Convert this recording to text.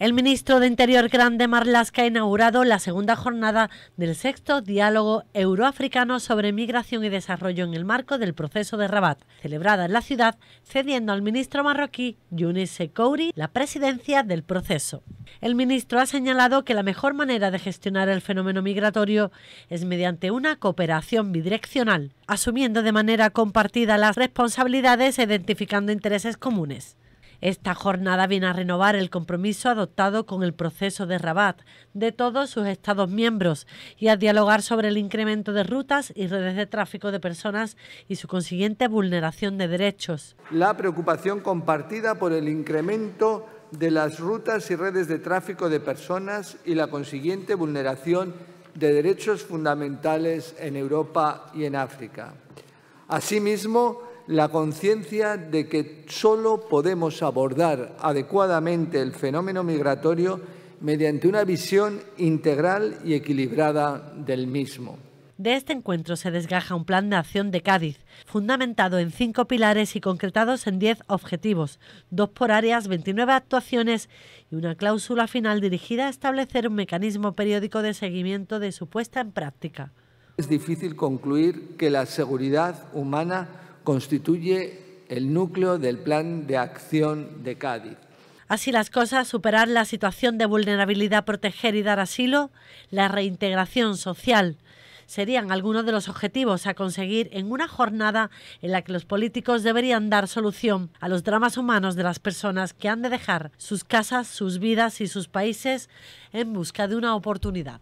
El ministro de Interior Grande Marlaska ha inaugurado la segunda jornada del sexto diálogo euroafricano sobre migración y desarrollo en el marco del proceso de Rabat, celebrada en la ciudad, cediendo al ministro marroquí Yunis Sekouri la presidencia del proceso. El ministro ha señalado que la mejor manera de gestionar el fenómeno migratorio es mediante una cooperación bidireccional, asumiendo de manera compartida las responsabilidades e identificando intereses comunes. Esta jornada viene a renovar el compromiso adoptado con el proceso de Rabat de todos sus Estados miembros y a dialogar sobre el incremento de rutas y redes de tráfico de personas y su consiguiente vulneración de derechos. La preocupación compartida por el incremento de las rutas y redes de tráfico de personas y la consiguiente vulneración de derechos fundamentales en Europa y en África. Asimismo, la conciencia de que solo podemos abordar adecuadamente el fenómeno migratorio mediante una visión integral y equilibrada del mismo. De este encuentro se desgaja un plan de acción de Cádiz, fundamentado en cinco pilares y concretados en diez objetivos, dos por áreas, 29 actuaciones y una cláusula final dirigida a establecer un mecanismo periódico de seguimiento de su puesta en práctica. Es difícil concluir que la seguridad humana constituye el núcleo del Plan de Acción de Cádiz. Así las cosas, superar la situación de vulnerabilidad, proteger y dar asilo, la reintegración social, serían algunos de los objetivos a conseguir en una jornada en la que los políticos deberían dar solución a los dramas humanos de las personas que han de dejar sus casas, sus vidas y sus países en busca de una oportunidad.